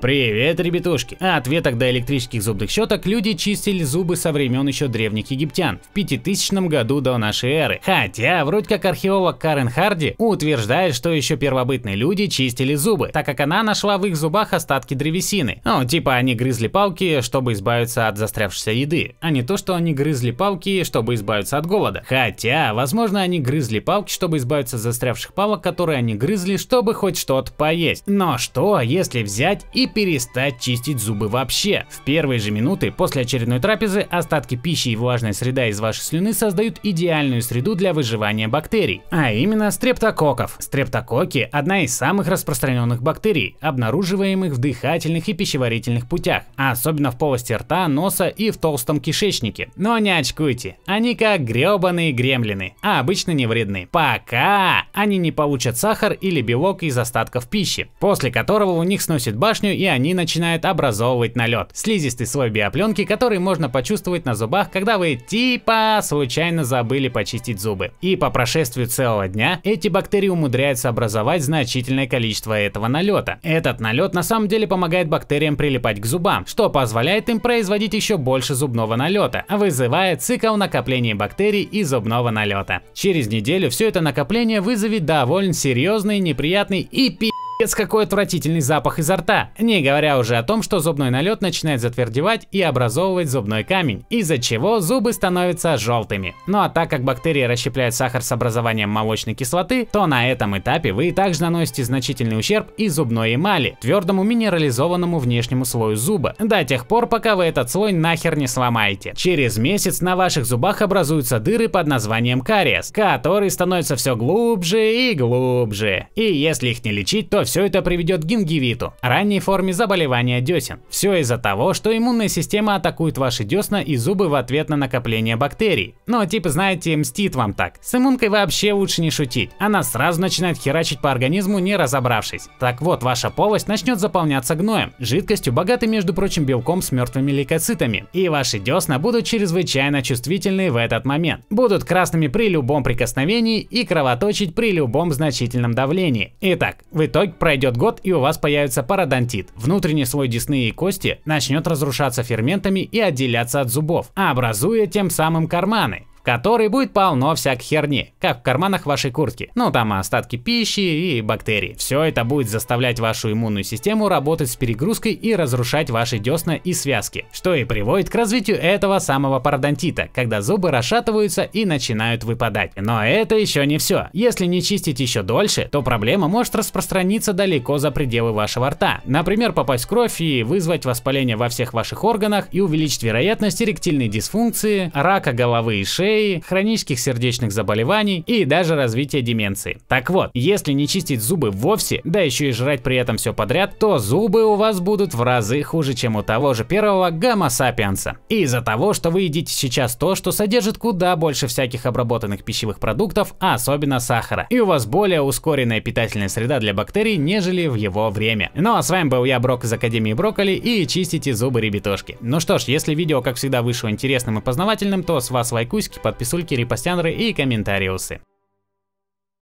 Привет, ребятушки! А от веток до электрических зубных щеток люди чистили зубы со времен еще древних египтян, в 5000 году до нашей эры. Хотя, вроде как археолог Карен Харди утверждает, что еще первобытные люди чистили зубы, так как она нашла в их зубах остатки древесины. Ну, типа они грызли палки, чтобы избавиться от застрявшейся еды, а не то, что они грызли палки, чтобы избавиться от голода. Хотя, возможно, они грызли палки, чтобы избавиться от застрявших палок, которые они грызли, чтобы хоть что-то поесть. Но что, если взять и перестать чистить зубы вообще. В первые же минуты после очередной трапезы остатки пищи и влажная среда из вашей слюны создают идеальную среду для выживания бактерий, а именно стрептококков. Стрептококки – одна из самых распространенных бактерий, обнаруживаемых в дыхательных и пищеварительных путях, а особенно в полости рта, носа и в толстом кишечнике. Но не очкуйте, они как гребаные гремлины, а обычно не вредны. Пока они не получат сахар или белок из остатков пищи, после которого у них сносит башню и они начинают образовывать налет. Слизистый слой биопленки, который можно почувствовать на зубах, когда вы типа случайно забыли почистить зубы. И по прошествию целого дня эти бактерии умудряются образовать значительное количество этого налета. Этот налет на самом деле помогает бактериям прилипать к зубам, что позволяет им производить еще больше зубного налета, а вызывая цикл накопления бактерий и зубного налета. Через неделю все это накопление вызовет довольно серьезный, неприятный и пи Пи***ц какой отвратительный запах изо рта, не говоря уже о том, что зубной налет начинает затвердевать и образовывать зубной камень, из-за чего зубы становятся желтыми. Ну а так как бактерии расщепляют сахар с образованием молочной кислоты, то на этом этапе вы также наносите значительный ущерб и зубной эмали, твердому минерализованному внешнему слою зуба, до тех пор, пока вы этот слой нахер не сломаете. Через месяц на ваших зубах образуются дыры под названием кариес, которые становятся все глубже и глубже. И если их не лечить, то все это приведет к гингивиту, ранней форме заболевания десен. Все из-за того, что иммунная система атакует ваши десна и зубы в ответ на накопление бактерий. Но ну, а типа, знаете, мстит вам так. С иммункой вообще лучше не шутить, она сразу начинает херачить по организму, не разобравшись. Так вот, ваша полость начнет заполняться гноем, жидкостью, богатой, между прочим, белком с мертвыми лейкоцитами. И ваши десна будут чрезвычайно чувствительны в этот момент. Будут красными при любом прикосновении и кровоточить при любом значительном давлении. Итак, в итоге Пройдет год и у вас появится пародонтит. Внутренний слой десны и кости начнет разрушаться ферментами и отделяться от зубов, а образуя тем самым карманы в которой будет полно всякой херни, как в карманах вашей куртки. Ну там остатки пищи и бактерий. Все это будет заставлять вашу иммунную систему работать с перегрузкой и разрушать ваши десна и связки, что и приводит к развитию этого самого пародонтита, когда зубы расшатываются и начинают выпадать. Но это еще не все. Если не чистить еще дольше, то проблема может распространиться далеко за пределы вашего рта. Например, попасть в кровь и вызвать воспаление во всех ваших органах и увеличить вероятность эректильной дисфункции, рака головы и шеи, шеи, хронических сердечных заболеваний и даже развития деменции. Так вот, если не чистить зубы вовсе, да еще и жрать при этом все подряд, то зубы у вас будут в разы хуже, чем у того же первого гомо сапиенса. Из-за того, что вы едите сейчас то, что содержит куда больше всяких обработанных пищевых продуктов, а особенно сахара. И у вас более ускоренная питательная среда для бактерий, нежели в его время. Ну а с вами был я, Брок из Академии Брокколи, и чистите зубы, ребятошки. Ну что ж, если видео, как всегда, вышло интересным и познавательным, то с вас лайкусики, подписульки, репостянры и комментариусы.